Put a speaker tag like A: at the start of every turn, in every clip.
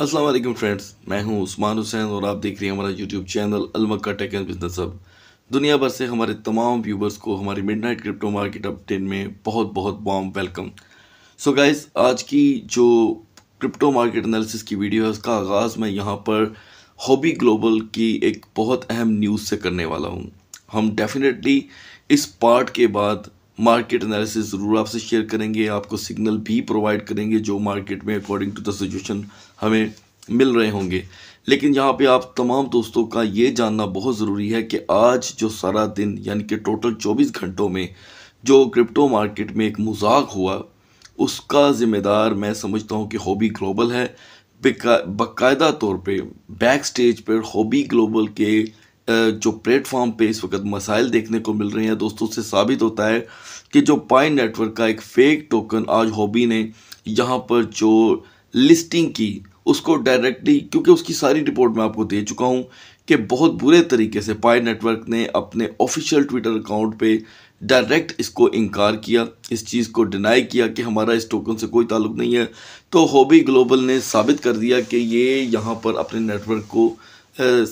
A: Aslam friends मैं हूं उस्मान हुसैन और आप देख रहे हैं हमारा यूट्यूब चैनल अलमक्का टेक एंड बिजनेस हब दुनिया भर से हमारे तमाम व्यूबर्स को हमारी मिडनाइट क्रिप्टो मार्केट अपडेट में बहुत बहुत वार्म वेलकम सो गाइस आज की जो क्रिप्टो मार्केट एनालिसिस की वीडियो है उसका आगाज़ मैं यहाँ पर हॉबी ग्लोबल की एक बहुत अहम न्यूज़ से करने वाला हूँ हम डेफिनेटली इस पार्ट के बाद मार्केट एनालिसिस ज़रूर आपसे शेयर करेंगे आपको सिग्नल भी प्रोवाइड करेंगे जो मार्केट में अकॉर्डिंग टू द सिचुएशन हमें मिल रहे होंगे लेकिन यहाँ पे आप तमाम दोस्तों का ये जानना बहुत ज़रूरी है कि आज जो सारा दिन यानी कि टोटल 24 घंटों में जो क्रिप्टो मार्केट में एक मजाक हुआ उसका ज़िम्मेदार मैं समझता हूँ कि हॉबी ग्लोबल है बाकायदा तौर पे बैक स्टेज पर हॉबी ग्लोबल के जो प्लेटफॉर्म पे इस वक्त मसाइल देखने को मिल रहे हैं दोस्तों से साबित होता है कि जो पाइन नेटवर्क का एक फेक टोकन आज हॉबी ने यहाँ पर जो लिस्टिंग की उसको डायरेक्टली क्योंकि उसकी सारी रिपोर्ट मैं आपको दे चुका हूँ कि बहुत बुरे तरीके से पाए नेटवर्क ने अपने ऑफिशियल ट्विटर अकाउंट पे डायरेक्ट इसको इनकार किया इस चीज़ को डिनाई किया कि हमारा इस टोकन से कोई ताल्लुक नहीं है तो हॉबी ग्लोबल ने साबित कर दिया कि ये यहाँ पर अपने नेटवर्क को आ,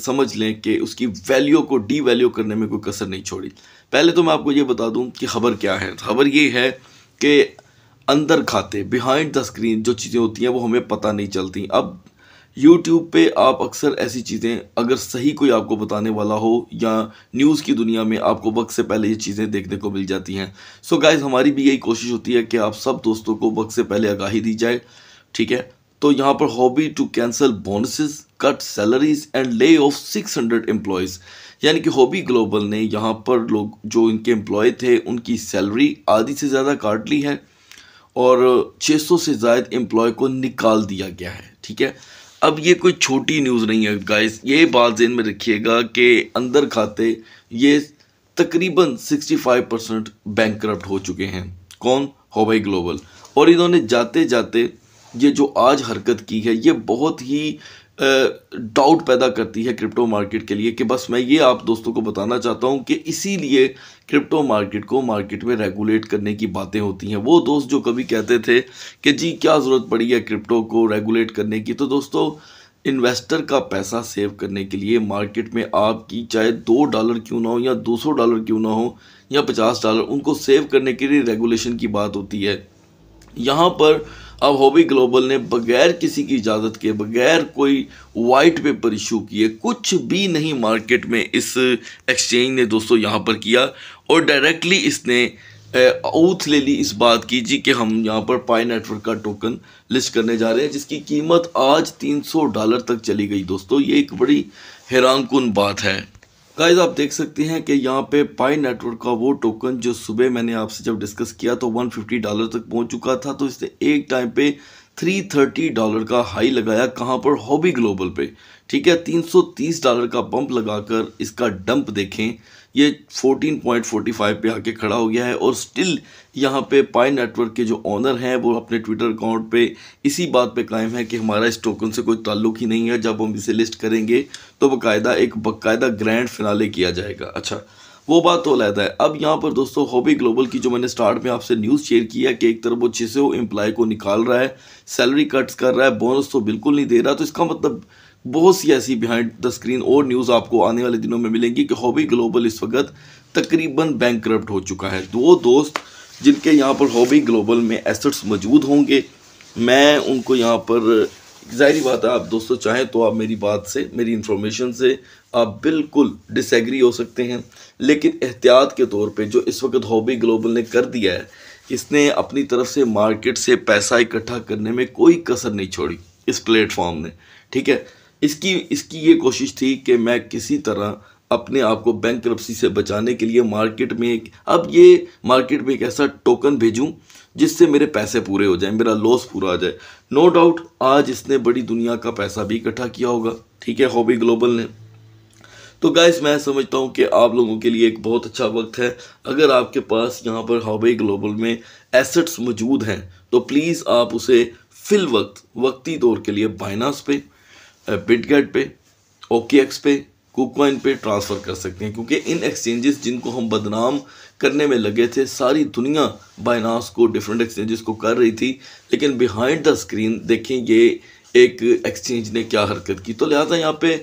A: समझ लें कि उसकी वैल्यू को डी वैल्यू करने में कोई कसर नहीं छोड़ी पहले तो मैं आपको ये बता दूँ कि खबर क्या है खबर ये है कि अंदर खाते बिहाइंड द स्क्रीन जो चीज़ें होती हैं वो हमें पता नहीं चलती अब यूट्यूब पे आप अक्सर ऐसी चीज़ें अगर सही कोई आपको बताने वाला हो या न्यूज़ की दुनिया में आपको वक्त से पहले ये चीज़ें देखने को मिल जाती हैं सो so गाइज हमारी भी यही कोशिश होती है कि आप सब दोस्तों को वक्त से पहले आगाही दी जाए ठीक है तो यहाँ पर Huobi to cancel bonuses cut salaries and lay off 600 hundred employees यानी कि हॉबी ग्लोबल ने यहाँ पर लोग जो इनके एम्प्लॉय थे उनकी सैलरी आधी से ज़्यादा काट ली है और 600 से ज़ायद एम्प्लॉय को निकाल दिया गया है ठीक है अब ये कोई छोटी न्यूज़ नहीं है गाइस ये बात ज़ेन में रखिएगा कि अंदर खाते ये तकरीबन 65 परसेंट बैंक करप्ट हो चुके हैं कौन होबाई ग्लोबल और इन्होंने जाते जाते ये जो आज हरकत की है ये बहुत ही डाउट पैदा करती है क्रिप्टो मार्केट के लिए कि बस मैं ये आप दोस्तों को बताना चाहता हूँ कि इसीलिए क्रिप्टो मार्केट को मार्केट में रेगुलेट करने की बातें होती हैं वो दोस्त जो कभी कहते थे कि जी क्या ज़रूरत पड़ी है क्रिप्टो को रेगुलेट करने की तो दोस्तों इन्वेस्टर का पैसा सेव करने के लिए मार्केट में आपकी चाहे दो डॉलर क्यों ना हो या दो सौ डॉलर क्यों ना हो या पचास डॉलर उनको सेव करने के लिए रेगुलेशन की बात होती है यहाँ पर अब हॉबी ग्लोबल ने बगैर किसी की इजाज़त के बगैर कोई वाइट पेपर इशू किए कुछ भी नहीं मार्केट में इस एक्सचेंज ने दोस्तों यहाँ पर किया और डायरेक्टली इसने ऊथ ले ली इस बात की जी कि हम यहाँ पर पाई नेटवर्क का टोकन लिस्ट करने जा रहे हैं जिसकी कीमत आज 300 डॉलर तक चली गई दोस्तों ये एक बड़ी हैरान कन बात है गाइज आप देख सकते हैं कि यहाँ पे पाई नेटवर्क का वो टोकन जो सुबह मैंने आपसे जब डिस्कस किया तो 150 डॉलर तक पहुँच चुका था तो इसने एक टाइम पे 330 डॉलर का हाई लगाया कहाँ पर हॉबी ग्लोबल पे ठीक है 330 डॉलर का पंप लगाकर इसका डंप देखें ये 14.45 पे आके खड़ा हो गया है और स्टिल यहाँ पे पाई नेटवर्क के जो ऑनर हैं वो अपने ट्विटर अकाउंट पे इसी बात पे कायम है कि हमारा इस टोकन से कोई ताल्लुक ही नहीं है जब हम इसे लिस्ट करेंगे तो बकायदा एक बाकायदा ग्रैंड फिनाले किया जाएगा अच्छा वो बात तो अलहदा है अब यहाँ पर दोस्तों हॉबी ग्लोबल की जो मैंने स्टार्ट में आपसे न्यूज़ शेयर किया कि एक तरफ वो छः सौ एम्प्लॉय को निकाल रहा है सैलरी कट्स कर रहा है बोनस तो बिल्कुल नहीं दे रहा तो इसका मतलब बहुत सी ऐसी बिहाइंड द स्क्रीन और न्यूज़ आपको आने वाले दिनों में मिलेंगी कि हॉबी ग्लोबल इस वक्त तकरीबन बैंक हो चुका है दो दोस्त जिनके यहाँ पर हॉबी ग्लोबल में एसेट्स मौजूद होंगे मैं उनको यहाँ पर जाहिर बात है आप दोस्तों चाहें तो आप मेरी बात से मेरी इंफॉर्मेशन से आप बिल्कुल डिसएग्री हो सकते हैं लेकिन एहतियात के तौर पे जो इस वक्त हॉबी ग्लोबल ने कर दिया है इसने अपनी तरफ से मार्केट से पैसा इकट्ठा करने में कोई कसर नहीं छोड़ी इस प्लेटफॉर्म ने ठीक है इसकी इसकी ये कोशिश थी कि मैं किसी तरह अपने आप को बैंक करप्सी से बचाने के लिए मार्केट में एक अब ये मार्केट में एक ऐसा टोकन भेजूं जिससे मेरे पैसे पूरे हो जाएं मेरा लॉस पूरा आ जाए नो डाउट आज इसने बड़ी दुनिया का पैसा भी इकट्ठा किया होगा ठीक है हॉबी ग्लोबल ने तो गाइस मैं समझता हूँ कि आप लोगों के लिए एक बहुत अच्छा वक्त है अगर आपके पास यहाँ पर हॉबी ग्लोबल में एसेट्स मौजूद हैं तो प्लीज़ आप उसे फिल वक्त वक्ती दौर के लिए बाइनास पे बिटगेट पे ओके पे कोकवाइन पे ट्रांसफ़र कर सकते हैं क्योंकि इन एक्सचेंजेस जिनको हम बदनाम करने में लगे थे सारी दुनिया बाइनास को डिफरेंट एक्सचेंजेस को कर रही थी लेकिन बिहाइंड द स्क्रीन देखें ये एक एक्सचेंज ने क्या हरकत की तो लिहाजा यहाँ पे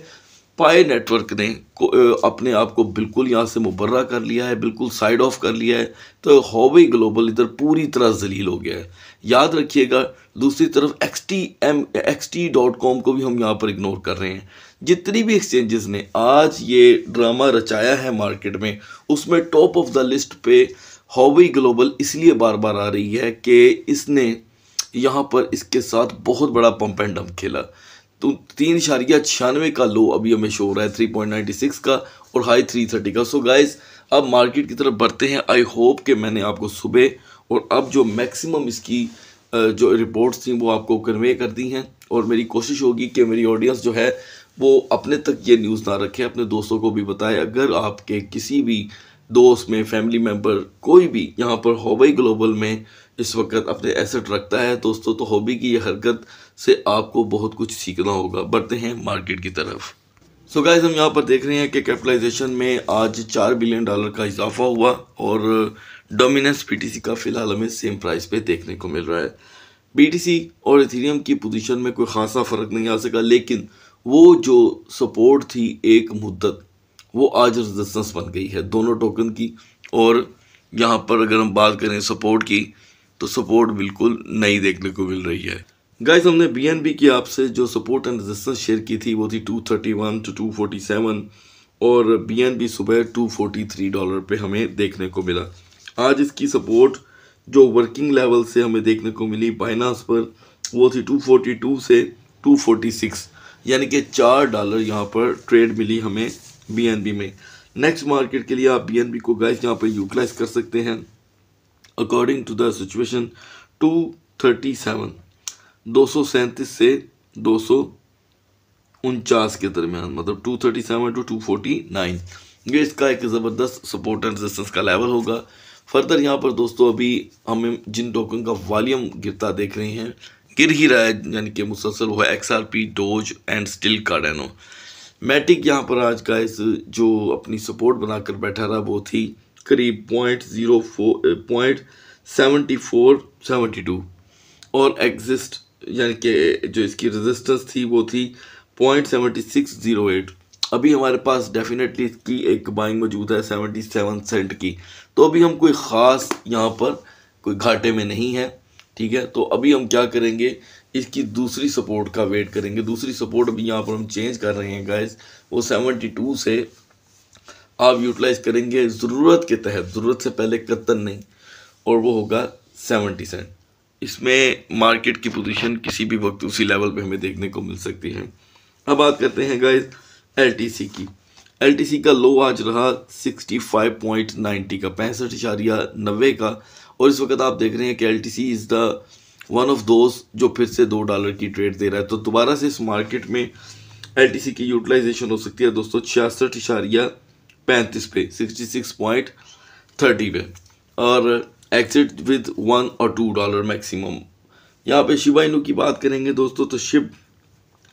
A: पाए नेटवर्क ने को अपने आप को बिल्कुल यहाँ से मुबर्रा कर लिया है बिल्कुल साइड ऑफ कर लिया है तो हॉवे ग्लोबल इधर पूरी तरह जलील हो गया है याद रखिएगा दूसरी तरफ X T M X T dot com को भी हम यहाँ पर इग्नोर कर रहे हैं जितनी भी एक्सचेंजेस ने आज ये ड्रामा रचाया है मार्केट में उसमें टॉप ऑफ द लिस्ट पे हॉवी ग्लोबल इसलिए बार बार आ रही है कि इसने यहाँ पर इसके साथ बहुत बड़ा पंप एंड डम्प खेला तो तीन इशारिया छियानवे का लो अभी हमें शो हो रहा है थ्री पॉइंट नाइन्टी सिक्स का और हाई थ्री थर्टी का सो गाइज गाइस अब मार्केट की तरफ बढ़ते हैं आई होप कि मैंने आपको सुबह और अब जो मैक्सिमम इसकी जो रिपोर्ट्स थी वो आपको कन्वे कर दी हैं और मेरी कोशिश होगी कि मेरी ऑडियंस जो है वो अपने तक ये न्यूज़ ना रखें अपने दोस्तों को भी बताएं अगर आपके किसी भी दोस्त में फैमिली मेम्बर कोई भी यहाँ पर हॉबी ग्लोबल में इस वक्त अपने एसेट रखता है दोस्तों तो हॉबी की ये हरकत से आपको बहुत कुछ सीखना होगा बढ़ते हैं मार्केट की तरफ सो so गाइज हम यहाँ पर देख रहे हैं कि कैपिटलाइजेशन में आज चार बिलियन डॉलर का इजाफा हुआ और डोमिनेंस पीटीसी का फिलहाल हमें सेम प्राइस पे देखने को मिल रहा है बीटीसी और इथेरियम की पोजीशन में कोई खासा फ़र्क नहीं आ सका लेकिन वो जो सपोर्ट थी एक मुद्दत वो आज रजिस्टेंस बन गई है दोनों टोकन की और यहाँ पर अगर हम बात करें सपोर्ट की तो सपोर्ट बिल्कुल नई देखने को मिल रही है गाइज हमने बी की आपसे जो सपोर्ट एंड रेजिस्टेंस शेयर की थी वो थी 231 टू 247 और बी सुबह 243 डॉलर पे हमें देखने को मिला आज इसकी सपोर्ट जो वर्किंग लेवल से हमें देखने को मिली बाइनास पर वो थी टू से टू यानी कि चार डॉलर यहाँ पर ट्रेड मिली हमें बी में नेक्स्ट मार्केट के लिए आप बी को गैस यहाँ पर यूटिलाइज कर सकते हैं according to the situation two thirty seven दो सौ सैंतीस से दो सौ उनचास के दरमियान मतलब two thirty seven to two forty nine ये इसका एक ज़बरदस्त सपोर्ट एंड रेजिस्टेंस का लेवल होगा फर्दर यहाँ पर दोस्तों अभी हम जिन टोकन का वॉल्यूम गिरता देख रहे हैं गिर ही रहा है यानी कि मुसलसल हुआ X R P Doge and still Cardano Matic यहाँ पर आज का इस जो अपनी सपोर्ट बनाकर बैठा रहा वो थी करीब point zero four point seventy four seventy two और एग्जिस्ट यानी कि जो इसकी रेजिस्टेंस थी वो थी point seventy six zero eight अभी हमारे पास डेफिनेटली इसकी एक बाइंग मौजूद है सेवेंटी सेवन सेंट की तो अभी हम कोई ख़ास यहाँ पर कोई घाटे में नहीं है ठीक है तो अभी हम क्या करेंगे इसकी दूसरी सपोर्ट का वेट करेंगे दूसरी सपोर्ट अभी यहाँ पर हम चेंज कर रहे हैं गाइस वो सेवेंटी टू से आप यूटिलाइज करेंगे ज़रूरत के तहत ज़रूरत से पहले कत्तर नहीं और वो होगा सेवेंटी सेंट इसमें मार्केट की पोजीशन किसी भी वक्त उसी लेवल पे हमें देखने को मिल सकती है अब बात करते हैं गाइज एल की एल का लो आज रहा सिक्सटी फाइव पॉइंट नाइन्टी का पैंसठ इशारिया नब्बे का और इस वक्त आप देख रहे हैं कि L T C is the one of those जो फिर से दो डॉलर की ट्रेड दे रहा है तो दोबारा से इस मार्केट में एल टी सी की यूटिलाइजेशन हो सकती है दोस्तों छियासठ इशारिया पैंतीस पे सिक्सटी सिक्स पॉइंट थर्टी पे और एग्जिट विद वन और टू डॉलर मैक्सिमम यहाँ पे शिवा इनू की बात करेंगे दोस्तों तो शिव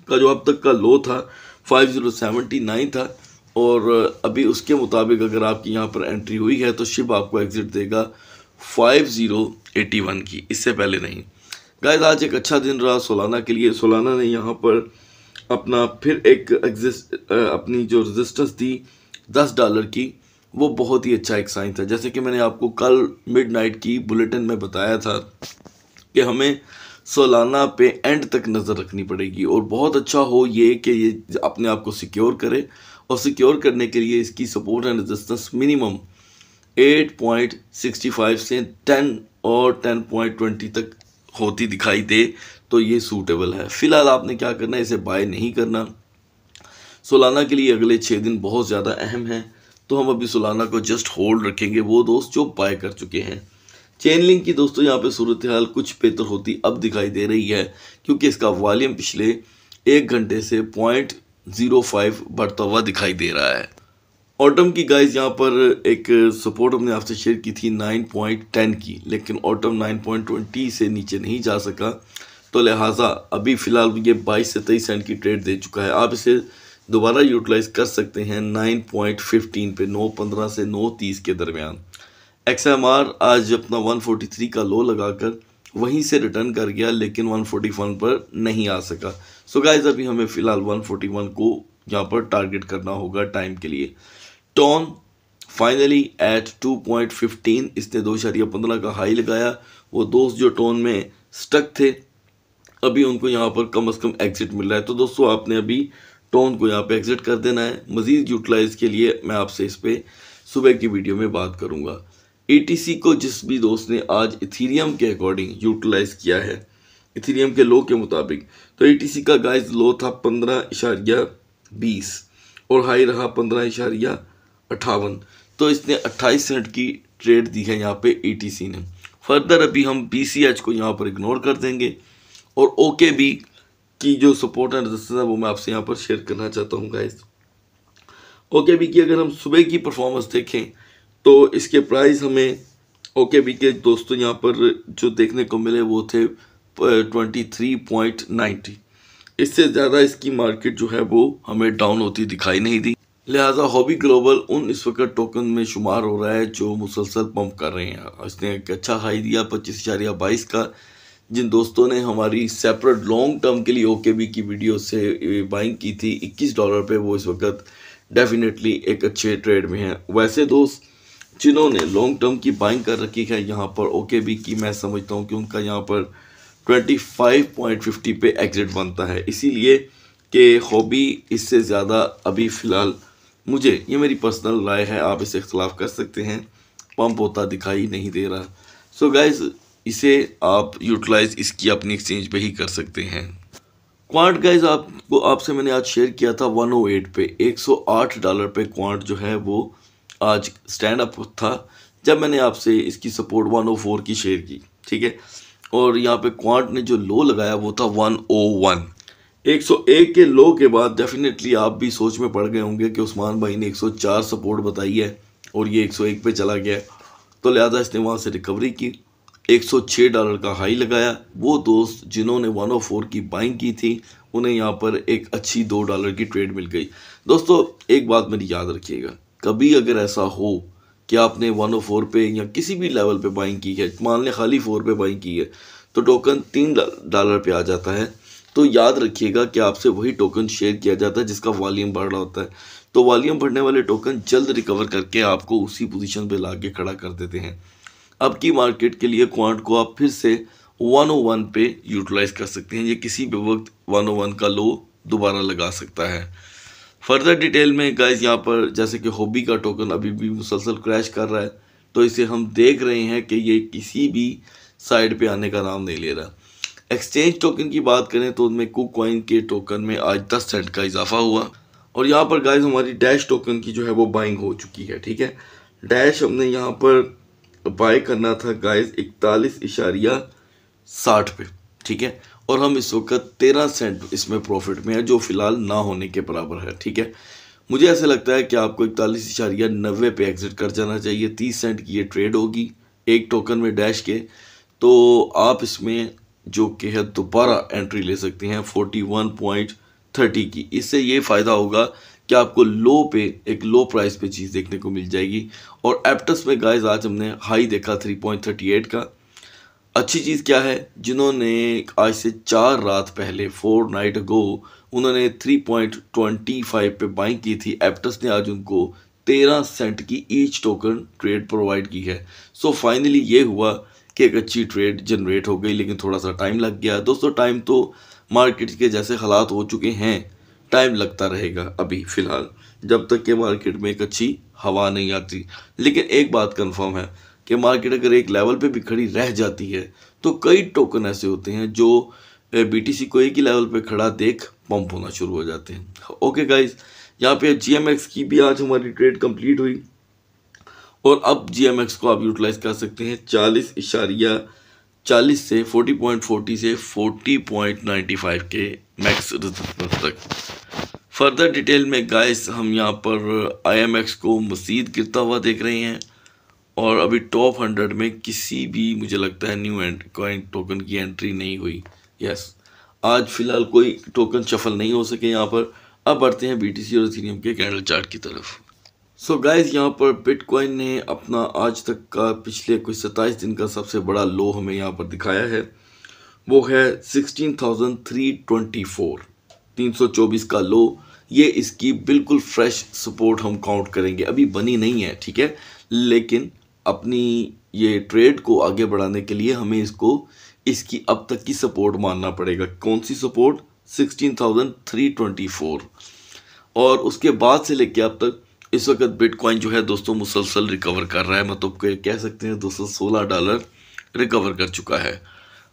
A: का जो अब तक का लो था फाइव जीरो सेवेंटी नाइन था और अभी उसके मुताबिक अगर आपकी यहाँ पर एंट्री हुई है तो शिव आपको एग्ज़िट देगा फाइव ज़ीरो एटी वन की इससे पहले नहीं गाइस आज एक अच्छा दिन रहा सोलाना के लिए सोलाना ने यहाँ पर अपना फिर एक एग्जिस्ट अपनी जो रजिस्टेंस दी दस डॉलर की वो बहुत ही अच्छा एक साइन था जैसे कि मैंने आपको कल मिडनाइट की बुलेटिन में बताया था कि हमें सोलाना पे एंड तक नज़र रखनी पड़ेगी और बहुत अच्छा हो ये कि ये अपने आप को सिक्योर करे और सिक्योर करने के लिए इसकी सपोर्ट एंड रजिस्टेंस मिनिमम 8.65 से 10 और 10.20 तक होती दिखाई दे तो ये सूटेबल है फिलहाल आपने क्या करना है इसे बाय नहीं करना सोलाना के लिए अगले छः दिन बहुत ज़्यादा अहम है तो हम अभी सोलाना को जस्ट होल्ड रखेंगे वो दोस्त जो बाय कर चुके हैं चेन लिंक की दोस्तों यहाँ पे सूरत हाल कुछ बेहतर होती अब दिखाई दे रही है क्योंकि इसका वॉल्यूम पिछले एक घंटे से पॉइंट ज़ीरो फाइव बढ़ता हुआ दिखाई दे रहा है ऑटम की गाइस यहाँ पर एक सपोर्ट हमने आपसे शेयर की थी 9.10 की लेकिन ऑटम 9.20 से नीचे नहीं जा सका तो लिहाजा अभी फ़िलहाल ये 22 से तेईस सेंट की ट्रेड दे चुका है आप इसे दोबारा यूटिलाइज कर सकते हैं 9.15 पे 9.15 से 9.30 के दरमियान एक्स आज अपना 143 का लो लगाकर वहीं से रिटर्न कर गया लेकिन वन पर नहीं आ सका सो गाइज अभी हमें फ़िलहाल वन को यहाँ पर टारगेट करना होगा टाइम के लिए टॉन फाइनली एट 2.15 इसने दो शरिया पंद्रह का हाई लगाया वो दोस्त जो टोन में स्टक थे अभी उनको यहाँ पर कम अज़ कम एग्जिट मिल रहा है तो दोस्तों आपने अभी टोन को यहाँ पे एग्जिट कर देना है मज़ीद यूटिलाइज के लिए मैं आपसे इस पर सुबह की वीडियो में बात करूँगा सी को जिस भी दोस्त ने आज इथीरियम के अकॉर्डिंग यूटिलाइज किया है इथीरियम के लो के मुताबिक तो सी का गाइज लो था पंद्रह इशारिया बीस और हाई रहा पंद्रह इशारिया अट्ठावन तो इसने अट्ठाईस सेंट की ट्रेड दी है यहाँ पे ईटीसी ने फर्दर अभी हम बीसीएच को यहाँ पर इग्नोर कर देंगे और ओके बी की जो सपोर्ट एंड रजिस्टेंस है वो मैं आपसे यहाँ पर शेयर करना चाहता हूँ गाइस ओके बी की अगर हम सुबह की परफॉर्मेंस देखें तो इसके प्राइस हमें ओके बी के दोस्तों यहाँ पर जो देखने को मिले वो थे ट्वेंटी थ्री पॉइंट नाइन्टी इससे ज़्यादा इसकी मार्केट जो है वो हमें डाउन होती दिखाई नहीं दी लिहाजा हॉबी ग्लोबल उन इस वक्त टोकन में शुमार हो रहा है जो मुसलसल पम्प कर रहे हैं इसने एक अच्छा हाई दिया पच्चीस इशारिया बाईस का जिन दोस्तों ने हमारी सेपरेट लॉन्ग टर्म के लिए ओके बी की वीडियो से बाइंग की थी इक्कीस डॉलर पर वो इस वक्त डेफिनेटली एक अच्छे ट्रेड में हैं वैसे दोस्त जिन्होंने लॉन्ग टर्म की बाइंग कर रखी है यहाँ पर ओके बी की मैं समझता हूँ कि उनका यहाँ पर 25.50 पे एग्ज़िट बनता है इसीलिए कि हॉबी इससे ज़्यादा अभी फ़िलहाल मुझे ये मेरी पर्सनल राय है आप इसे इख्तलाफ कर सकते हैं पंप होता दिखाई नहीं दे रहा सो so गाइस इसे आप यूटिलाइज इसकी अपनी एक्सचेंज पे ही कर सकते हैं क्वांट गाइज आपको आपसे मैंने आज शेयर किया था 108 पे 108 डॉलर पे क्वांट जो है वो आज स्टैंड अप था जब मैंने आपसे इसकी सपोर्ट 104 की शेयर की ठीक है और यहाँ पे क्वांट ने जो लो लगाया वो था 101 101 के लो के बाद डेफिनेटली आप भी सोच में पड़ गए होंगे कि उस्मान भाई ने 104 सपोर्ट बताई है और ये 101 पे चला गया तो लिहाजा इसने वहाँ से रिकवरी की 106 डॉलर का हाई लगाया वो दोस्त जिन्होंने 104 की बाइंग की थी उन्हें यहाँ पर एक अच्छी दो डॉलर की ट्रेड मिल गई दोस्तों एक बात मेरी याद रखिएगा कभी अगर ऐसा हो कि आपने फोर पे या किसी भी लेवल पे बाइंग की है मान लें खाली फोर पे बाइंग की है तो टोकन तीन डॉलर पे आ जाता है तो याद रखिएगा कि आपसे वही टोकन शेयर किया जाता है जिसका वॉल्यूम बढ़ रहा होता है तो वॉल्यूम बढ़ने वाले टोकन जल्द रिकवर करके आपको उसी पोजीशन पे ला के खड़ा कर देते हैं अब की मार्केट के लिए क्वांट को आप फिर से 101 पे यूटिलाइज कर सकते हैं ये किसी भी वक्त 101 का लो दोबारा लगा सकता है फर्दर डिटेल में गाइज यहाँ पर जैसे कि हॉबी का टोकन अभी भी मुसलसल क्रैश कर रहा है तो इसे हम देख रहे हैं कि ये किसी भी साइड पर आने का नाम नहीं ले रहा एक्सचेंज टोकन की बात करें तो उनमें कुक कॉइन के टोकन में आज दस सेंट का इजाफा हुआ और यहाँ पर गाइज हमारी डैश टोकन की जो है वो बाइंग हो चुकी है ठीक है डैश हमने यहाँ पर बाय करना था गाइज इकतालीस इशारिया साठ पे ठीक है और हम इस वक्त तेरह सेंट इसमें प्रॉफिट में है जो फ़िलहाल ना होने के बराबर है ठीक है मुझे ऐसा लगता है कि आपको इकतालीस इशारिया नब्बे पे एग्ज़िट कर जाना चाहिए तीस सेंट की ये ट्रेड होगी एक टोकन में डैश के तो आप इसमें जो कि है दोबारा एंट्री ले सकती हैं फोर्टी वन पॉइंट थर्टी की इससे ये फ़ायदा होगा कि आपको लो पे एक लो प्राइस पे चीज़ देखने को मिल जाएगी और एप्टस में गाइस आज हमने हाई देखा थ्री पॉइंट थर्टी एट का अच्छी चीज़ क्या है जिन्होंने आज से चार रात पहले फोर नाइट गो उन्होंने थ्री पॉइंट ट्वेंटी फाइव पे बाइंग की थी एप्टस ने आज उनको तेरह सेंट की ईच टोकन ट्रेड प्रोवाइड की है सो so फाइनली ये हुआ कि एक अच्छी ट्रेड जनरेट हो गई लेकिन थोड़ा सा टाइम लग गया दोस्तों टाइम तो मार्केट के जैसे हालात हो चुके हैं टाइम लगता रहेगा अभी फ़िलहाल जब तक कि मार्केट में एक अच्छी हवा नहीं आती लेकिन एक बात कन्फर्म है कि मार्केट अगर एक लेवल पर भी खड़ी रह जाती है तो कई टोकन ऐसे होते हैं जो सी को एक ही लेवल पर खड़ा देख पम्प होना शुरू हो जाते हैं ओके गाइज यहाँ पे एक्स की भी आज हमारी ट्रेड कंप्लीट हुई और अब जी को आप यूटिलाइज़ कर सकते हैं चालीस इशारिया चालीस से फोर्टी पॉइंट फोर्टी से फोर्टी पॉइंट नाइन्टी फाइव के मैक्स रिजल्ट तक फर्दर डिटेल में गाइस हम यहाँ पर आई को मज़ीद गिरता हुआ देख रहे हैं और अभी टॉप हंड्रेड में किसी भी मुझे लगता है न्यू एंड कॉइन टोकन की एंट्री नहीं हुई यस आज फ़िलहाल कोई टोकन शफल नहीं हो सके यहाँ पर अब बढ़ते हैं बीटीसी और सीनियम के कैंडल चार्ट की तरफ सो so गाइज यहाँ पर बिटकॉइन ने अपना आज तक का पिछले कुछ सत्ताईस दिन का सबसे बड़ा लो हमें यहाँ पर दिखाया है वो है sixteen thousand three twenty four तीन सौ चौबीस का लो ये इसकी बिल्कुल फ्रेश सपोर्ट हम काउंट करेंगे अभी बनी नहीं है ठीक है लेकिन अपनी ये ट्रेड को आगे बढ़ाने के लिए हमें इसको इसकी अब तक की सपोर्ट मानना पड़ेगा कौन सी support sixteen thousand three twenty four और उसके बाद से लेके अब तक इस वक्त बिटकॉइन जो है दोस्तों मुसलसल रिकवर कर रहा है मतलब के कह सकते हैं सौ सोलह डॉलर रिकवर कर चुका है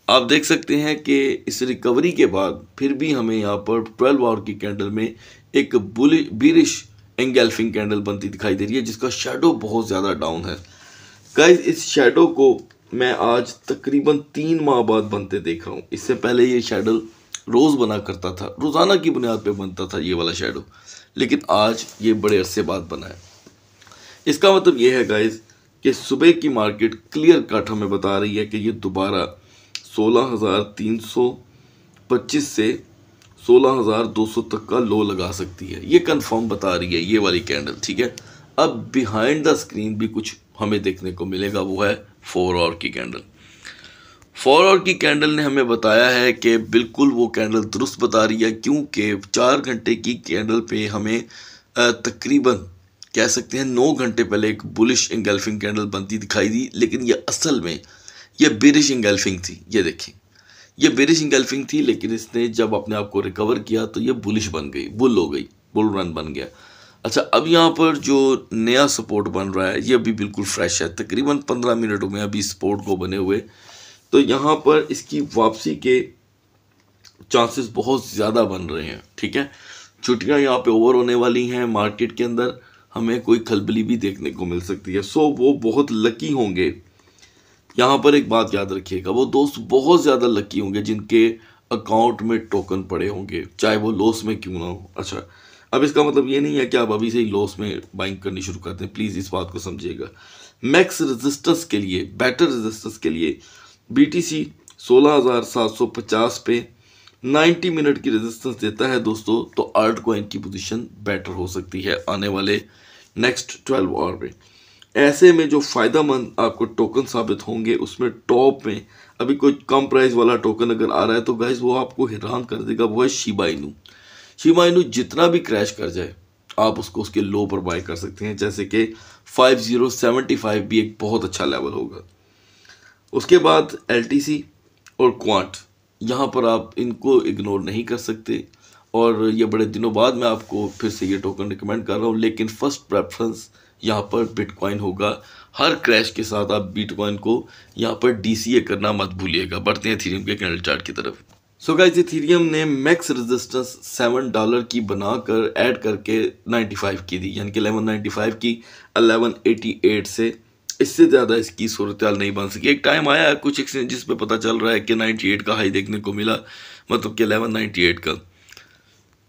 A: आप देख सकते हैं कि इस रिकवरी के बाद फिर भी हमें यहाँ पर ट्वेल्व आवर की कैंडल में एक बुलि बिरिश एंगेल्फिंग कैंडल बनती दिखाई दे रही है जिसका शेडो बहुत ज़्यादा डाउन है गाइज इस शेडो को मैं आज तकरीबन तीन माह बाद बनते देख रहा हूँ इससे पहले ये शेडो रोज़ बना करता था रोज़ाना की बुनियाद पर बनता था ये वाला शेडो लेकिन आज ये बड़े अरसे बाद बना है इसका मतलब ये है गाइज कि सुबह की मार्केट क्लियर कट हमें बता रही है कि ये दोबारा सोलह हज़ार तीन सौ पच्चीस से सोलह हज़ार दो सौ तक का लो लगा सकती है ये कंफर्म बता रही है ये वाली कैंडल ठीक है अब बिहाइंड द स्क्रीन भी कुछ हमें देखने को मिलेगा वो है फोर और की कैंडल फोर आवर की कैंडल ने हमें बताया है कि बिल्कुल वो कैंडल दुरुस्त बता रही है क्योंकि चार घंटे की कैंडल पे हमें तकरीबन कह सकते हैं नौ घंटे पहले एक बुलिश इंगेल्फिंग कैंडल बनती दिखाई दी लेकिन यह असल में यह बिरिश इंगेल्फिंग थी ये देखें यह बिरिश इंगेल्फिंग थी लेकिन इसने जब अपने आप को रिकवर किया तो यह बुलिश बन गई बुल हो गई बुल रन बन गया अच्छा अब यहाँ पर जो नया सपोर्ट बन रहा है ये अभी बिल्कुल फ्रेश है तकरीबन पंद्रह मिनटों में अभी सपोर्ट को बने हुए तो यहाँ पर इसकी वापसी के चांसेस बहुत ज़्यादा बन रहे हैं ठीक है छुट्टियाँ यहाँ पे ओवर होने वाली हैं मार्केट के अंदर हमें कोई खलबली भी देखने को मिल सकती है सो वो बहुत लकी होंगे यहाँ पर एक बात याद रखिएगा वो दोस्त बहुत ज़्यादा लकी होंगे जिनके अकाउंट में टोकन पड़े होंगे चाहे वो लॉस में क्यों ना हो अच्छा अब इसका मतलब ये नहीं है कि आप अभी से ही लॉस में बाइंग करनी शुरू करते हैं प्लीज़ इस बात को समझिएगा मैक्स रेजिस्टेंस के लिए बेटर रेजिस्टेंस के लिए बी टी सी पे 90 मिनट की रेजिस्टेंस देता है दोस्तों तो आर्ट कॉइन की पोजीशन बेटर हो सकती है आने वाले नेक्स्ट 12 आवर में ऐसे में जो फ़ायदा मंद आपको टोकन साबित होंगे उसमें टॉप में अभी कोई कम प्राइस वाला टोकन अगर आ रहा है तो गाइज वो आपको हैरान कर देगा वो है शिबाइनू शिबाइनू जितना भी क्रैश कर जाए आप उसको उसके लो पर बाई कर सकते हैं जैसे कि फाइव भी एक बहुत अच्छा लेवल होगा उसके बाद एल और क्वांट यहाँ पर आप इनको इग्नोर नहीं कर सकते और ये बड़े दिनों बाद मैं आपको फिर से ये टोकन रिकमेंड कर रहा हूँ लेकिन फ़र्स्ट प्रेफरेंस यहाँ पर बिटकॉइन होगा हर क्रैश के साथ आप बिटकॉइन को यहाँ पर डी करना मत भूलिएगा बढ़ते हैं थीरियम के कैंडल चार्ट की तरफ सो so गाइज इथीरियम ने मैक्स रेजिस्टेंस सेवन डॉलर की बनाकर ऐड करके फाइव की दी यानी कि फाइव की एट से इससे ज़्यादा इसकी सूरत नहीं बन सकी एक टाइम आया कुछ एक्सचेंज जिस पे पता चल रहा है कि 98 का हाई देखने को मिला मतलब कि 1198 का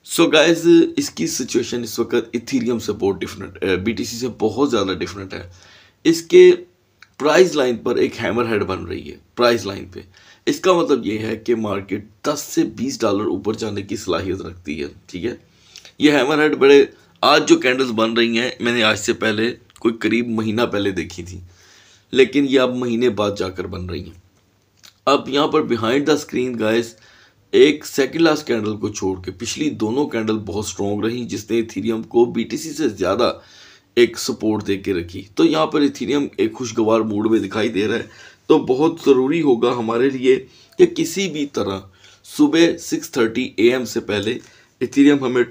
A: सो so गाइस इसकी सिचुएशन इस वक्त इथीरियम से बहुत डिफरेंट बीटीसी से बहुत ज़्यादा डिफरेंट है इसके प्राइस लाइन पर एक हैमर हेड बन रही है प्राइस लाइन पर इसका मतलब ये है कि मार्केट दस से बीस डॉलर ऊपर जाने की सलाहियत रखती है ठीक है ये हैमर हेड बड़े आज जो कैंडल्स बन रही हैं मैंने आज से पहले कोई करीब महीना पहले देखी थी लेकिन ये अब महीने बाद जाकर बन रही हैं अब यहाँ पर बिहाइंड द स्क्रीन गाइस एक सेकेंड लास्ट कैंडल को छोड़ के पिछली दोनों कैंडल बहुत स्ट्रॉन्ग रही जिसने इथीरियम को बी से ज़्यादा एक सपोर्ट दे के रखी तो यहाँ पर इथीरियम एक खुशगवार मूड में दिखाई दे रहा है तो बहुत ज़रूरी होगा हमारे लिए कि किसी भी तरह सुबह 6:30 एम से पहले इथीरियम हमें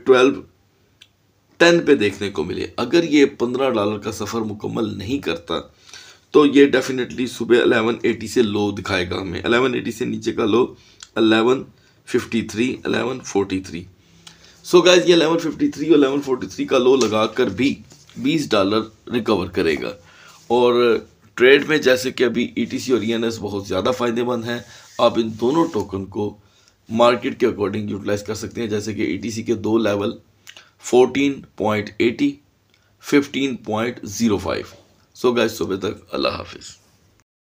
A: टेन पे देखने को मिले अगर ये पंद्रह डॉलर का सफ़र मुकम्मल नहीं करता तो ये डेफिनेटली सुबह अलेवन एटी से लो दिखाएगा हमें अलेवन एटी से नीचे का low eleven fifty three eleven forty three so guys ये अलेवन फिफ्टी थ्री और अलेवन फोर्टी थ्री का लो लगा कर भी बीस डॉलर रिकवर करेगा और ट्रेड में जैसे कि अभी ई e और ई e बहुत ज़्यादा फ़ायदेमंद हैं आप इन दोनों टोकन को मार्केट के अकॉर्डिंग यूटिलाइज कर सकते हैं जैसे कि ई e के दो level 14.80, 15.05. So guys, so with Allah Hafiz.